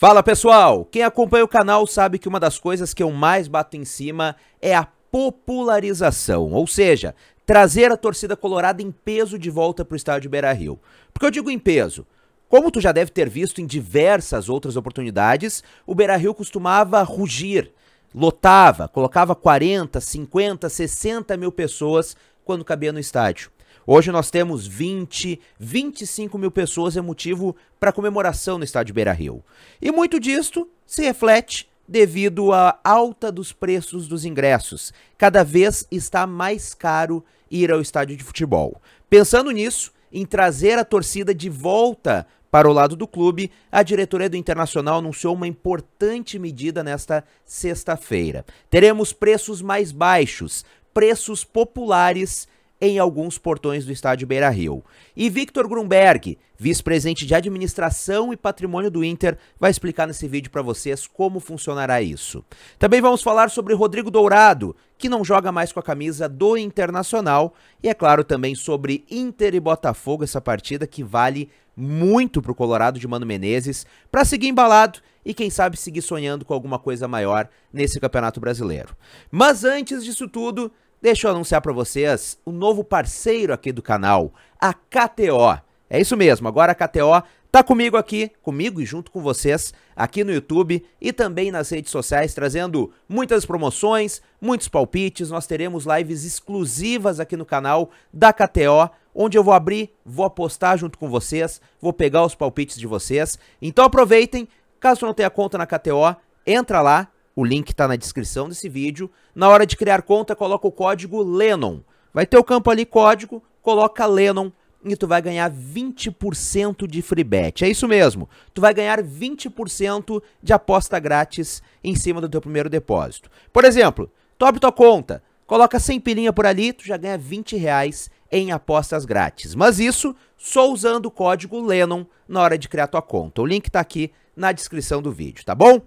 Fala pessoal! Quem acompanha o canal sabe que uma das coisas que eu mais bato em cima é a popularização, ou seja, trazer a torcida colorada em peso de volta para o estádio Beira Rio. Porque eu digo em peso, como tu já deve ter visto em diversas outras oportunidades, o Beira Rio costumava rugir, lotava, colocava 40, 50, 60 mil pessoas quando cabia no estádio. Hoje nós temos 20, 25 mil pessoas é motivo para comemoração no estádio Beira Rio. E muito disto se reflete devido à alta dos preços dos ingressos. Cada vez está mais caro ir ao estádio de futebol. Pensando nisso, em trazer a torcida de volta para o lado do clube, a diretoria do Internacional anunciou uma importante medida nesta sexta-feira. Teremos preços mais baixos, preços populares em alguns portões do estádio Beira Rio. E Victor Grunberg, vice-presidente de administração e patrimônio do Inter, vai explicar nesse vídeo para vocês como funcionará isso. Também vamos falar sobre Rodrigo Dourado, que não joga mais com a camisa do Internacional, e é claro também sobre Inter e Botafogo, essa partida que vale muito para o Colorado de Mano Menezes, para seguir embalado e quem sabe seguir sonhando com alguma coisa maior nesse Campeonato Brasileiro. Mas antes disso tudo, Deixa eu anunciar para vocês o um novo parceiro aqui do canal, a KTO. É isso mesmo, agora a KTO tá comigo aqui, comigo e junto com vocês, aqui no YouTube e também nas redes sociais, trazendo muitas promoções, muitos palpites. Nós teremos lives exclusivas aqui no canal da KTO, onde eu vou abrir, vou apostar junto com vocês, vou pegar os palpites de vocês. Então aproveitem, caso não tenha conta na KTO, entra lá, o link está na descrição desse vídeo. Na hora de criar conta, coloca o código LENON. Vai ter o campo ali código, coloca LENON e tu vai ganhar 20% de free bet. É isso mesmo. Tu vai ganhar 20% de aposta grátis em cima do teu primeiro depósito. Por exemplo, tu abre tua conta, coloca 100 pilinha por ali, tu já ganha 20 reais em apostas grátis. Mas isso só usando o código LENON na hora de criar tua conta. O link tá aqui na descrição do vídeo, tá bom?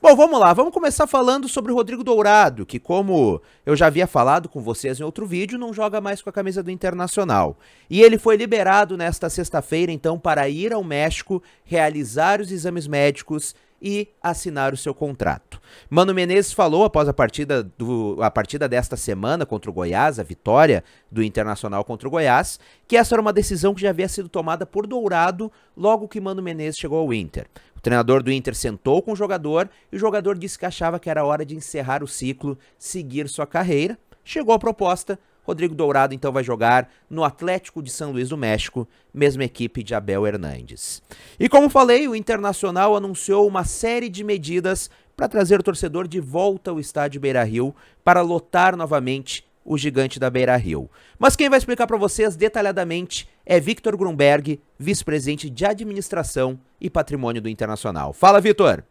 Bom, vamos lá, vamos começar falando sobre o Rodrigo Dourado, que como eu já havia falado com vocês em outro vídeo, não joga mais com a camisa do Internacional. E ele foi liberado nesta sexta-feira, então, para ir ao México, realizar os exames médicos e assinar o seu contrato. Mano Menezes falou após a partida, do, a partida desta semana contra o Goiás, a vitória do Internacional contra o Goiás, que essa era uma decisão que já havia sido tomada por Dourado logo que Mano Menezes chegou ao Inter. O treinador do Inter sentou com o jogador e o jogador disse que achava que era hora de encerrar o ciclo, seguir sua carreira. Chegou a proposta, Rodrigo Dourado então vai jogar no Atlético de São Luís do México, mesma equipe de Abel Hernandes. E como falei, o Internacional anunciou uma série de medidas para trazer o torcedor de volta ao estádio Beira-Rio para lotar novamente o gigante da Beira-Rio. Mas quem vai explicar para vocês detalhadamente é Victor Grunberg, vice-presidente de administração e patrimônio do Internacional. Fala, Victor!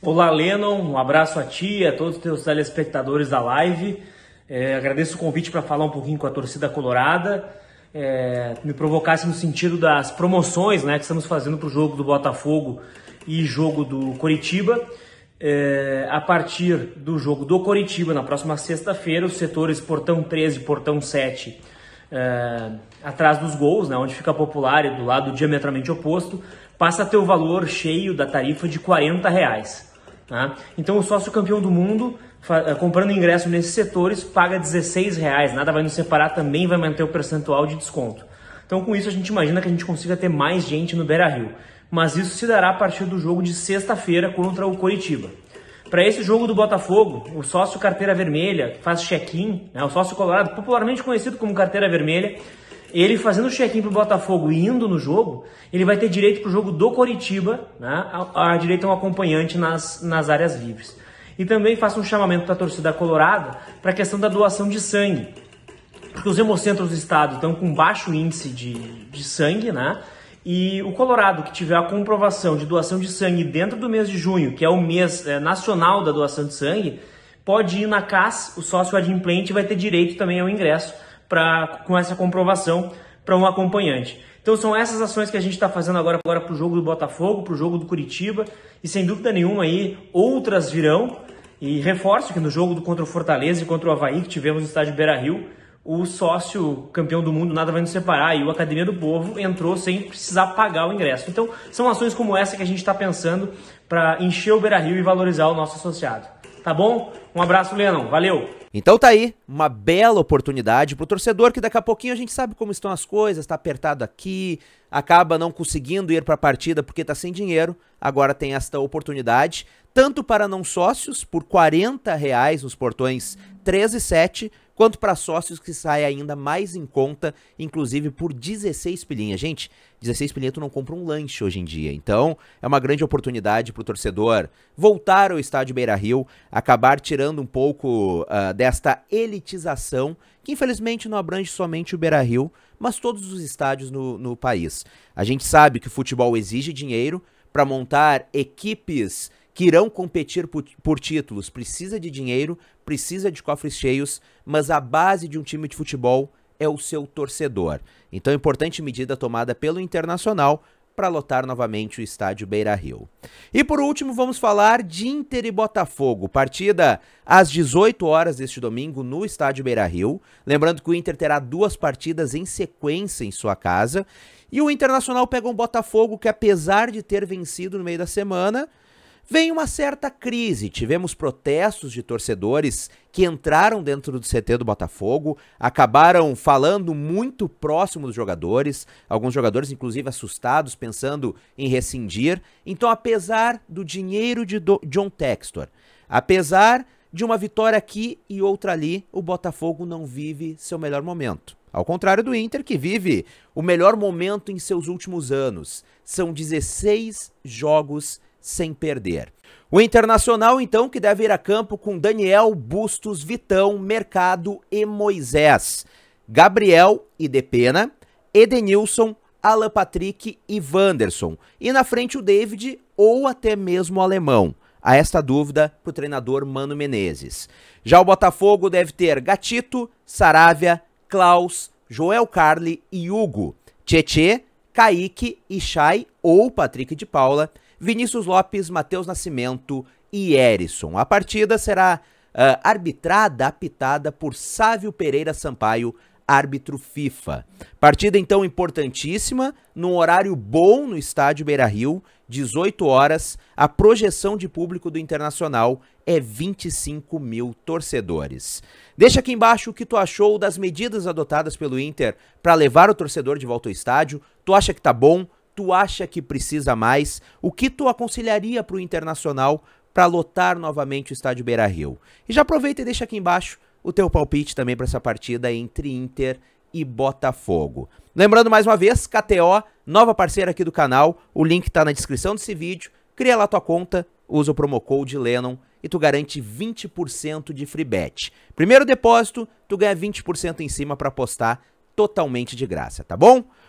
Olá, Lennon. Um abraço a ti e a todos os teus telespectadores da live. É, agradeço o convite para falar um pouquinho com a torcida colorada. É, me provocasse no sentido das promoções né, que estamos fazendo para o jogo do Botafogo e jogo do Coritiba. É, a partir do jogo do Coritiba, na próxima sexta-feira, os setores Portão 13 e Portão 7, é, atrás dos gols, né, onde fica popular e do lado diametralmente oposto, passa a ter o valor cheio da tarifa de 40 reais. Tá? Então o sócio campeão do mundo, eh, comprando ingresso nesses setores, paga R$16,00, nada vai nos separar, também vai manter o percentual de desconto. Então com isso a gente imagina que a gente consiga ter mais gente no Beira-Rio, mas isso se dará a partir do jogo de sexta-feira contra o Coritiba. Para esse jogo do Botafogo, o sócio carteira vermelha que faz check-in, né, o sócio colorado, popularmente conhecido como carteira vermelha, ele fazendo o check-in pro Botafogo e indo no jogo, ele vai ter direito pro jogo do Coritiba, né? A, a direito a um acompanhante nas, nas áreas livres. E também faço um chamamento para a torcida colorada para a questão da doação de sangue. Porque os hemocentros do estado estão com baixo índice de, de sangue, né? E o Colorado que tiver a comprovação de doação de sangue dentro do mês de junho, que é o mês é, nacional da doação de sangue, pode ir na CAS, o sócio adimplente vai ter direito também ao ingresso pra, com essa comprovação para um acompanhante. Então são essas ações que a gente está fazendo agora, agora para o jogo do Botafogo, para o jogo do Curitiba e sem dúvida nenhuma aí outras virão. E reforço que no jogo do contra o Fortaleza e contra o Havaí que tivemos no estádio Beira Rio, o sócio campeão do mundo nada vai nos separar e o Academia do Povo entrou sem precisar pagar o ingresso. Então são ações como essa que a gente está pensando para encher o Beira Rio e valorizar o nosso associado. Tá bom? Um abraço, Lennon. Valeu! Então tá aí, uma bela oportunidade pro torcedor que daqui a pouquinho a gente sabe como estão as coisas, tá apertado aqui, acaba não conseguindo ir para a partida porque tá sem dinheiro, agora tem esta oportunidade, tanto para não sócios por 40 reais nos portões 13,7, quanto para sócios que sai ainda mais em conta, inclusive por 16 pilinhas. Gente, 16 pilinhas tu não compra um lanche hoje em dia, então é uma grande oportunidade para o torcedor voltar ao estádio Beira-Rio, acabar tirando um pouco uh, desta elitização, que infelizmente não abrange somente o Beira-Rio, mas todos os estádios no, no país. A gente sabe que o futebol exige dinheiro para montar equipes que irão competir por, por, títulos precisa de dinheiro, precisa de cofres cheios, mas a base de um time de futebol é o seu torcedor. Então, importante medida tomada pelo Internacional para lotar novamente o estádio Beira Rio. E por último, vamos falar de Inter e Botafogo. Partida às 18 horas deste domingo no estádio Beira Rio. Lembrando que o Inter terá duas partidas em sequência em sua casa. E o Internacional pega um Botafogo que, apesar de ter vencido no meio da semana, Vem uma certa crise. Tivemos protestos de torcedores que entraram dentro do CT do Botafogo, acabaram falando muito próximo dos jogadores, alguns jogadores inclusive assustados, pensando em rescindir. Então, apesar do dinheiro de do John Textor, apesar de uma vitória aqui e outra ali, o Botafogo não vive seu melhor momento. Ao contrário do Inter, que vive o melhor momento em seus últimos anos. São 16 jogos sem perder. O Internacional, então, que deve ir a campo com Daniel, Bustos, Vitão, Mercado e Moisés. Gabriel e Depena, Edenilson, Alan Patrick e Wanderson. E na frente o David ou até mesmo o alemão. A esta dúvida para o treinador Mano Menezes. Já o Botafogo deve ter Gatito, Saravia, Klaus, Joel Carli e Hugo. Tietê, Kaique, Chay ou Patrick de Paula Vinícius Lopes, Matheus Nascimento e Erisson. A partida será uh, arbitrada, apitada por Sávio Pereira Sampaio, árbitro FIFA. Partida então importantíssima, num horário bom no estádio Beira-Rio, 18 horas. A projeção de público do Internacional é 25 mil torcedores. Deixa aqui embaixo o que tu achou das medidas adotadas pelo Inter para levar o torcedor de volta ao estádio. Tu acha que tá bom? tu acha que precisa mais? O que tu aconselharia para o Internacional para lotar novamente o estádio Beira-Rio? E já aproveita e deixa aqui embaixo o teu palpite também para essa partida entre Inter e Botafogo. Lembrando mais uma vez, KTO, nova parceira aqui do canal, o link está na descrição desse vídeo. Cria lá tua conta, usa o promo code Lennon e tu garante 20% de free bet. Primeiro depósito, tu ganha 20% em cima para apostar totalmente de graça, tá bom?